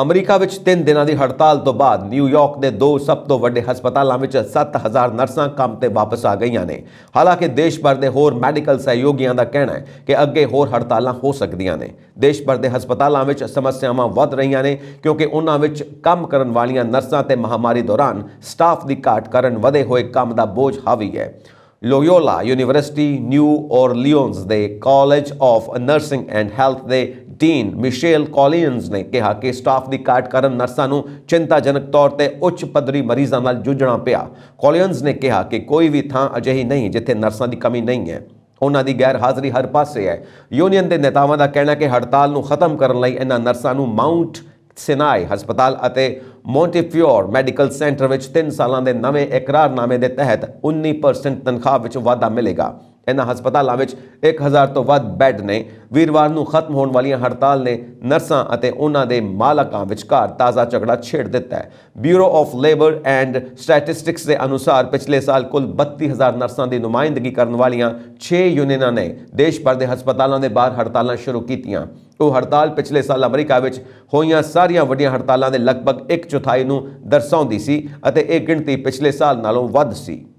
America ਵਿੱਚ 3 ਦਿਨਾਂ ਦੀ ਹੜਤਾਲ ਤੋਂ ਬਾਅਦ ਨਿਊਯਾਰਕ ਦੇ ਦੋ ਸਭ ਤੋਂ ਵੱਡੇ ਹਸਪਤਾਲਾਂ ਵਿੱਚ 7000 ਨਰਸਾਂ ਕੰਮ ਤੇ ਵਾਪਸ ਆ ਗਈਆਂ ਨੇ ਹਾਲਾਂਕਿ ਦੇਸ਼ ਭਰ ਦੇ ਹੋਰ ਮੈਡੀਕਲ ਸਹਿਯੋਗੀਆਂ ਦਾ ਕਹਿਣਾ ਹੈ ਕਿ ਅੱਗੇ ਹੋਰ ਹੜਤਾਲਾਂ ਹੋ ਸਕਦੀਆਂ ਨੇ ਦੇਸ਼ ਭਰ ਦੇ ਹਸਪਤਾਲਾਂ ਵਿੱਚ ਸਮੱਸਿਆਵਾਂ ਵੱਧ ਰਹੀਆਂ ਨੇ ਕਿਉਂਕਿ ਉਹਨਾਂ ਵਿੱਚ ਕੰਮ ਕਰਨ ਵਾਲੀਆਂ ਨਰਸਾਂ ਤੇ ਮਹਾਮਾਰੀ ਦੌਰਾਨ ਸਟਾਫ ਦੀ ਘਾਟ ਕਾਰਨ ਵਧੇ ਹੋਏ ਕੰਮ ਦਾ ਬੋਝ ਹਾਵੀ ਹੈ ਲੋਯੋਲਾ ਯੂਨੀਵਰਸਿਟੀ ਨਿਊ ਲਿਓਨਸ ਦੇ college of nursing and health ਦੇ ਡੀਨ ਮਿਸ਼ੇਲ ਕੋਲੀਅਨਸ ਨੇ ਕਿਹਾ ਕਿ ਸਟਾਫ ਦੀ ਘਾਟ ਕਾਰਨ ਨਰਸਾਂ ਨੂੰ ਚਿੰਤਾਜਨਕ ਤੌਰ ਤੇ ਉੱਚ ਪੱਧਰੀ ਮਰੀਜ਼ਾਂ ਨਾਲ ਜੂਝਣਾ ਪਿਆ ਕੋਲੀਅਨਸ ਨੇ ਕਿਹਾ ਕਿ ਕੋਈ ਵੀ ਥਾਂ ਅਜਿਹੀ ਨਹੀਂ ਜਿੱਥੇ ਨਰਸਾਂ ਦੀ ਕਮੀ ਨਹੀਂ ਹੈ ਉਹਨਾਂ ਦੀ ਗੈਰ ਹਾਜ਼ਰੀ ਹਰ ਪਾਸੇ ਹੈ ਯੂਨੀਅਨ ਦੇ ਨੇਤਾਵਾਂ ਦਾ ਕਹਿਣਾ ਕਿ ਹੜਤਾਲ ਨੂੰ ਖਤਮ ਕਰਨ ਲਈ ਇਹਨਾਂ ਨਰਸਾਂ ਨੂੰ ਮਾਉਂਟ ਸਿਨਾਈ ਹਸਪਤਾਲ ਅਤੇ ਮੌਂਟੀਫਿਓਰ ਮੈਡੀਕਲ ਸੈਂਟਰ ਵਿੱਚ 3 ਸਾਲਾਂ ਦੇ ਨਵੇਂ ਇਕਰਾਰਨਾਮੇ ਦੇ ਤਹਿਤ 19% ਤਨਖਾਹ ਵਿੱਚ ਵਾਧਾ ਮਿਲੇਗਾ ਇਹਨਾਂ ਹਸਪਤਾਲਾਂ ਵਿੱਚ 1000 ਤੋਂ ਵੱਧ ਬੈੱਡ ਨੇ ਵੀਰਵਾਰ ਨੂੰ ਖਤਮ ਹੋਣ ਵਾਲੀਆਂ ਹੜਤਾਲ ਨੇ ਨਰਸਾਂ ਅਤੇ ਉਹਨਾਂ ਦੇ ਮਾਲਕਾਂ ਵਿਚਕਾਰ ਤਾਜ਼ਾ ਝਗੜਾ ਛੇੜ ਦਿੱਤਾ ਹੈ ਬਿਊਰੋ ਆਫ ਲੇਬਰ ਐਂਡ ਸਟੈਟਿਸਟਿਕਸ ਦੇ ਅਨੁਸਾਰ ਪਿਛਲੇ ਸਾਲ ਕੁੱਲ 32000 ਨਰਸਾਂ ਦੀ ਨੁਮਾਇੰਦਗੀ ਕਰਨ ਵਾਲੀਆਂ 6 ਯੂਨੀਅਨਾਂ ਨੇ ਦੇਸ਼ ਭਰ ਦੇ ਹਸਪਤਾਲਾਂ ਦੇ ਬਾਹਰ ਹੜਤਾਲਾਂ ਸ਼ੁਰੂ ਕੀਤੀਆਂ ਉਹ ਹੜਤਾਲ ਪਿਛਲੇ ਸਾਲ ਅਮਰੀਕਾ ਵਿੱਚ ਹੋਈਆਂ ਸਾਰੀਆਂ ਵੱਡੀਆਂ ਹੜਤਾਲਾਂ ਦੇ ਲਗਭਗ 1 4 ਨੂੰ ਦਰਸਾਉਂਦੀ ਸੀ ਅਤੇ ਇਹ ਗਿਣਤੀ ਪਿਛਲੇ ਸਾਲ ਨਾਲੋਂ ਵੱਧ ਸੀ